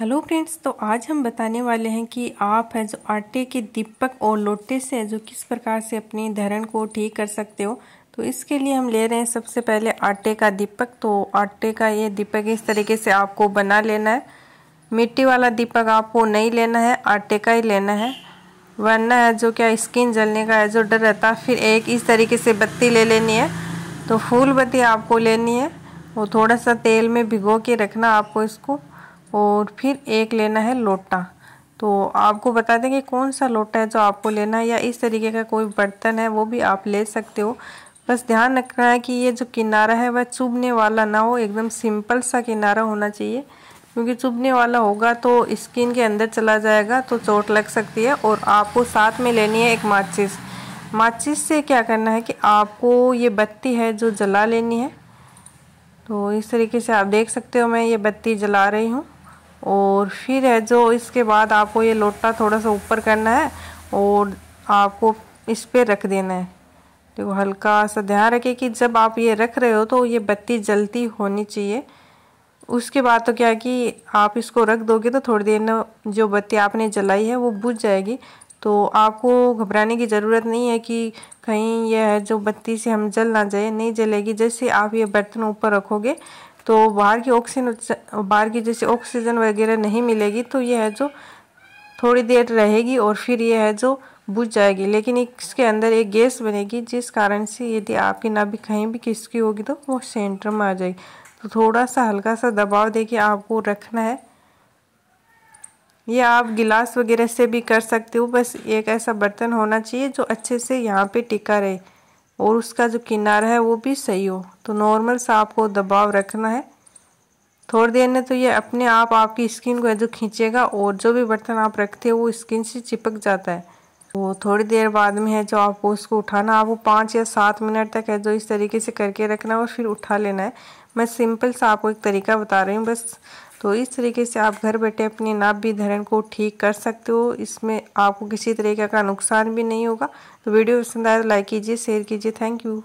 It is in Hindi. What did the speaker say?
हेलो फ्रेंड्स तो आज हम बताने वाले हैं कि आप है जो आटे के दीपक और लोटे से जो किस प्रकार से अपनी धरण को ठीक कर सकते हो तो इसके लिए हम ले रहे हैं सबसे पहले आटे का दीपक तो आटे का ये दीपक इस तरीके से आपको बना लेना है मिट्टी वाला दीपक आपको नहीं लेना है आटे का ही लेना है वरना है जो क्या स्किन जलने का है जो डर रहता फिर एक इस तरीके से बत्ती ले लेनी है तो फूल बत्ती आपको लेनी है वो थोड़ा सा तेल में भिगो के रखना आपको इसको और फिर एक लेना है लोटा तो आपको बता दें कि कौन सा लोटा है जो आपको लेना है या इस तरीके का कोई बर्तन है वो भी आप ले सकते हो बस ध्यान रखना है कि ये जो किनारा है वह चुभने वाला ना हो एकदम सिंपल सा किनारा होना चाहिए क्योंकि चुभने वाला होगा तो स्किन के अंदर चला जाएगा तो चोट लग सकती है और आपको साथ में लेनी है एक माचिस माचिस से क्या करना है कि आपको ये बत्ती है जो जला लेनी है तो इस तरीके से आप देख सकते हो मैं ये बत्ती जला रही हूँ और फिर है जो इसके बाद आपको ये लोटा थोड़ा सा ऊपर करना है और आपको इस पर रख देना है देखो हल्का सा ध्यान रखें कि जब आप ये रख रहे हो तो ये बत्ती जलती होनी चाहिए उसके बाद तो क्या है कि आप इसको रख दोगे तो थोड़ी देर में जो बत्ती आपने जलाई है वो बुझ जाएगी तो आपको घबराने की ज़रूरत नहीं है कि कहीं यह है जो बत्ती से हम जल ना जाए नहीं जलेगी जैसे आप ये बर्तन ऊपर रखोगे तो बाहर की ऑक्सीजन बाहर की जैसे ऑक्सीजन वगैरह नहीं मिलेगी तो ये है जो थोड़ी देर रहेगी और फिर ये है जो बुझ जाएगी लेकिन इसके अंदर एक गैस बनेगी जिस कारण से यदि आपकी ना भी कहीं भी किसकी होगी तो वो सेंटर में आ जाएगी तो थोड़ा सा हल्का सा दबाव दे के आपको रखना है ये आप गिलास वगैरह से भी कर सकते हो बस एक ऐसा बर्तन होना चाहिए जो अच्छे से यहाँ पे टिका रहे और उसका जो किनारा है वो भी सही हो तो नॉर्मल सा आपको दबाव रखना है थोड़ी देर में तो ये अपने आप आपकी स्किन को जो खींचेगा और जो भी बर्तन आप रखते हो वो स्किन से चिपक जाता है तो थोड़ी देर बाद में है जो आपको उसको उठाना आपको पाँच या सात मिनट तक है जो इस तरीके से करके रखना और फिर उठा लेना है मैं सिंपल सा आपको एक तरीका बता रही हूँ बस तो इस तरीके से आप घर बैठे अपनी भी धरण को ठीक कर सकते हो इसमें आपको किसी तरीके का नुकसान भी नहीं होगा तो वीडियो पसंद आए तो लाइक कीजिए शेयर कीजिए थैंक यू